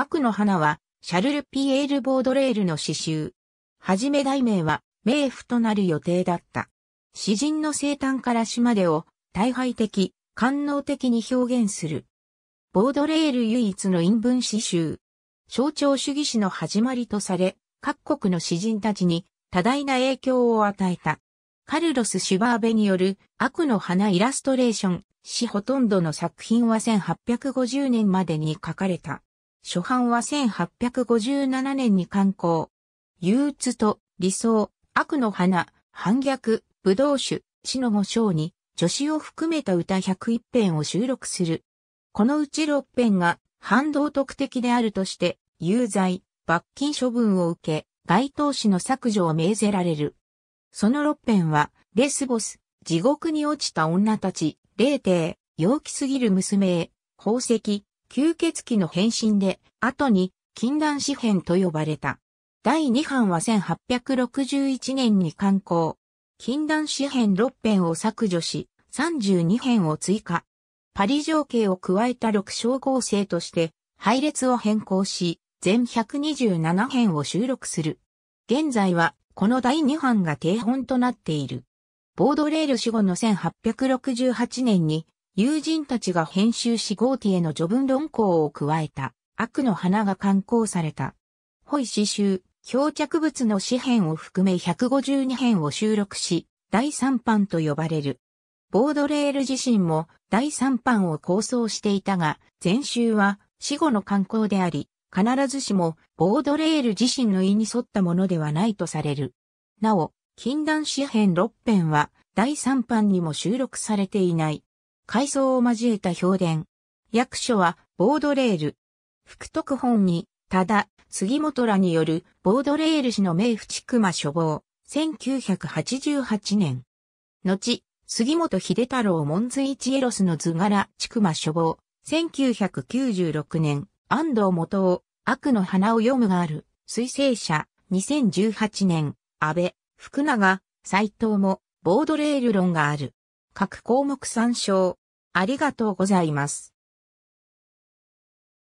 悪の花は、シャルル・ピエール・ボードレールの詩集。はじめ題名は、冥府となる予定だった。詩人の生誕から死までを、大敗的、官能的に表現する。ボードレール唯一の陰文詩集。象徴主義史の始まりとされ、各国の詩人たちに多大な影響を与えた。カルロス・シュバーベによる悪の花イラストレーション、詩ほとんどの作品は1850年までに書かれた。初版は1857年に刊行。憂鬱と理想、悪の花、反逆、武道酒、死の五章に、女子を含めた歌101編を収録する。このうち6編が、反道徳的であるとして、有罪、罰金処分を受け、該当紙の削除を命ぜられる。その6編は、レスボス、地獄に落ちた女たち、霊帝、陽気すぎる娘へ、宝石、吸血鬼の変身で、後に禁断詩編と呼ばれた。第2版は1861年に刊行。禁断詩編6編を削除し、32編を追加。パリ情景を加えた6小合成として、配列を変更し、全127編を収録する。現在は、この第2版が定本となっている。ボードレール死後の1868年に、友人たちが編集しゴーティエの序文論考を加えた、悪の花が刊行された。ホイ詩集、漂着物の詩編を含め152編を収録し、第3版と呼ばれる。ボードレール自身も第3版を構想していたが、前集は死後の刊行であり、必ずしもボードレール自身の意に沿ったものではないとされる。なお、禁断詩編6編は第3版にも収録されていない。階層を交えた評伝。役所はボードレール。福徳本に、ただ、杉本らによるボードレール氏の名淵熊処方、1988年。後、杉本秀太郎門津一エロスの図柄、ちくま処方、1996年、安藤元夫、悪の花を読むがある、水星者、2018年、安倍、福永、斎藤も、ボードレール論がある。各項目参照。ありがとうございます。